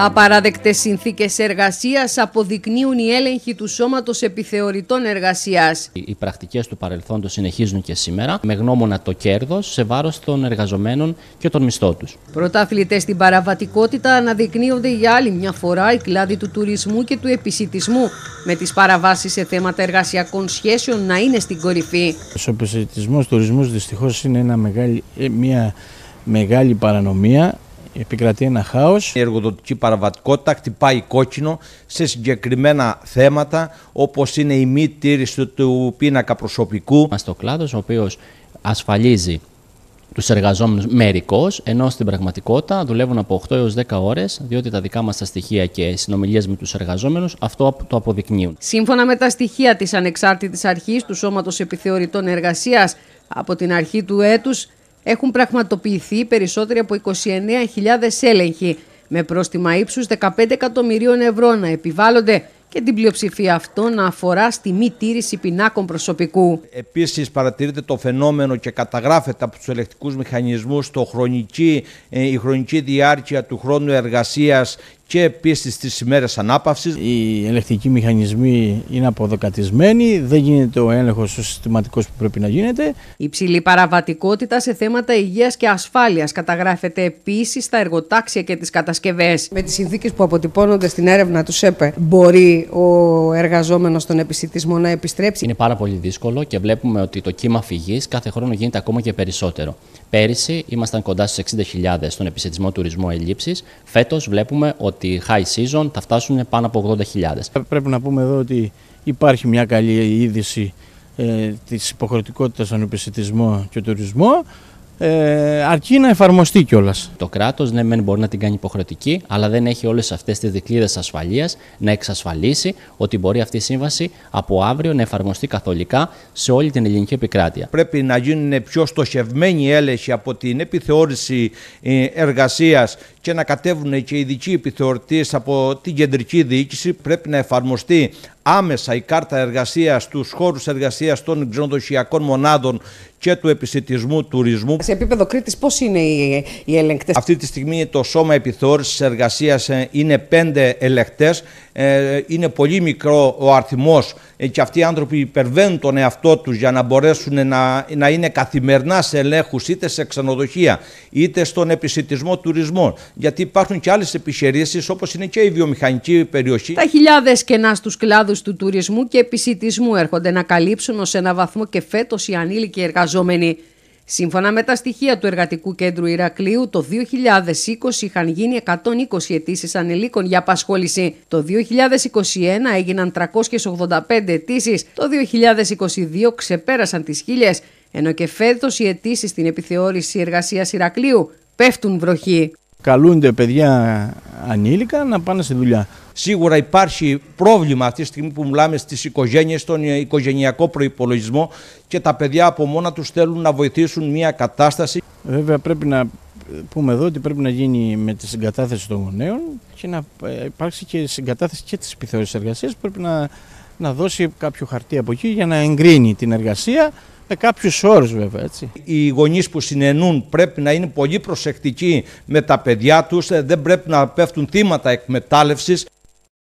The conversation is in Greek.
Απαραδεκτές συνθήκες εργασίας αποδεικνύουν οι έλεγχοι του Σώματος Επιθεωρητών Εργασίας. Οι πρακτικές του παρελθόντος συνεχίζουν και σήμερα με γνώμονα το κέρδος σε βάρος των εργαζομένων και των μισθών τους. Πρωταθλητές στην παραβατικότητα αναδεικνύονται για άλλη μια φορά οι κλάδοι του τουρισμού και του επισητισμού με τις παραβάσεις σε θέματα εργασιακών σχέσεων να είναι στην κορυφή. Ο επισητισμός τουρισμού δυστυχώς είναι ένα μεγάλη, ε, μια μεγάλη παρανομία επικρατεί ένα χάος. Η εργοδοτική παραβατικότητα χτυπάει κόκκινο σε συγκεκριμένα θέματα όπως είναι η μη τήρηση του πίνακα προσωπικού. Είμαστε ο κλάδος ο οποίος ασφαλίζει τους εργαζόμενους μερικώς, ενώ στην πραγματικότητα δουλεύουν από 8 έω 10 ώρες, διότι τα δικά μας τα στοιχεία και συνομιλίες με τους εργαζόμενους αυτό το αποδεικνύουν. Σύμφωνα με τα στοιχεία της ανεξάρτητης αρχής του Σώματος Επιθεωρητών Εργασίας, από την αρχή του έτους έχουν πραγματοποιηθεί περισσότεροι από 29.000 έλεγχοι με πρόστιμα ύψους 15 εκατομμυρίων ευρώ να επιβάλλονται και την πλειοψηφία αυτό να αφορά στη μη τήρηση πινάκων προσωπικού. Επίσης παρατηρείται το φαινόμενο και καταγράφεται από τους ελεκτικούς μηχανισμούς το χρονική, ε, η χρονική διάρκεια του χρόνου εργασίας και επίση στι ημέρες ανάπαυσης Οι ελεκτικοί μηχανισμοί είναι αποδοκατισμένοι, δεν γίνεται ο έλεγχος ο συστηματικός που πρέπει να γίνεται. Υψηλή παραβατικότητα σε θέματα υγείας και ασφάλειας. καταγράφεται επίσης στα εργοτάξια και τις κατασκευές Με τις συνθήκες που αποτυπώνονται στην έρευνα τους ΣΕΠΕ μπορεί ο εργαζόμενος στον επισητισμό να επιστρέψει. Είναι πάρα πολύ δύσκολο και βλέπουμε ότι το κύμα φυγής κάθε χρόνο γίνεται ακόμα και περισσότερο. Πέρυσι ήμασταν κοντά στις 60.000 στον επισητισμό τουρισμού ελλείψης. φέτος βλέπουμε ότι τη high season θα φτάσουν πάνω από 80.000. Ε, πρέπει να πούμε εδώ ότι υπάρχει μια καλή είδηση ε, της υποχρεωτικότητας στον και τουρισμό ε, αρκεί να εφαρμοστεί κιόλας. Το κράτος, ναι, μεν μπορεί να την κάνει υποχρεωτική, αλλά δεν έχει όλες αυτές τις δικλείδες ασφαλείας να εξασφαλίσει ότι μπορεί αυτή η σύμβαση από αύριο να εφαρμοστεί καθολικά σε όλη την ελληνική επικράτεια. Πρέπει να γίνουν πιο στοχευμένοι έλεγχοι από την επιθεώρηση ε, εργασίας και να κατέβουν και ειδικοί επιθεωρητές από την κεντρική διοίκηση. Πρέπει να εφαρμοστεί άμεσα η κάρτα εργασίας στους χώρους εργασίας των ξενοδοχειακών μονάδων και του επισητισμού τουρισμού. Σε επίπεδο Κρήτης, πώς είναι οι, οι ελεγκτές. Αυτή τη στιγμή το σώμα επιθεώρησης εργασίας ε, είναι πέντε ελεγκτές. Ε, είναι πολύ μικρό ο αριθμός ε, και αυτοί οι άνθρωποι υπερβαίνουν τον εαυτό τους για να μπορέσουν να, να είναι καθημερινά σε ελέγχους είτε σε ξενοδοχεία είτε στον επισητισμό τουρισμού. Γιατί υπάρχουν και άλλες επιχειρήσεις όπως είναι και η βιομηχανική περιοχή. Τα χιλιάδες κενά στους κλάδους του τουρισμού και επισητισμού έρχονται να καλύψουν ως ένα βαθμό και φέτος οι ανήλικοι εργαζόμενοι. Σύμφωνα με τα στοιχεία του Εργατικού Κέντρου Ηρακλείου, το 2020 είχαν γίνει 120 αιτήσεις ανηλίκων για απασχόληση. Το 2021 έγιναν 385 αιτήσεις. Το 2022 ξεπέρασαν τις χίλιες, ενώ και φέτος οι αιτήσεις στην επιθεώρηση εργασίας Ηρακλείου πέφτουν βροχή. Καλούνται παιδιά ανήλικα να πάνε στη δουλειά. Σίγουρα υπάρχει πρόβλημα αυτή τη στιγμή που μιλάμε στις οικογένειες, στον οικογενειακό προπολογισμό και τα παιδιά από μόνα τους θέλουν να βοηθήσουν μια κατάσταση. Βέβαια πρέπει να πούμε εδώ ότι πρέπει να γίνει με τη συγκατάθεση των γονέων και να υπάρξει και συγκατάθεση και της επιθεώρησης εργασίας. πρέπει να, να δώσει κάποιο χαρτί από εκεί για να εγκρίνει την εργασία με κάποιους όρους βέβαια. Έτσι. Οι γονείς που συνενούν πρέπει να είναι πολύ προσεκτικοί με τα παιδιά τους, ε, δεν πρέπει να πέφτουν θύματα εκμετάλλευσης.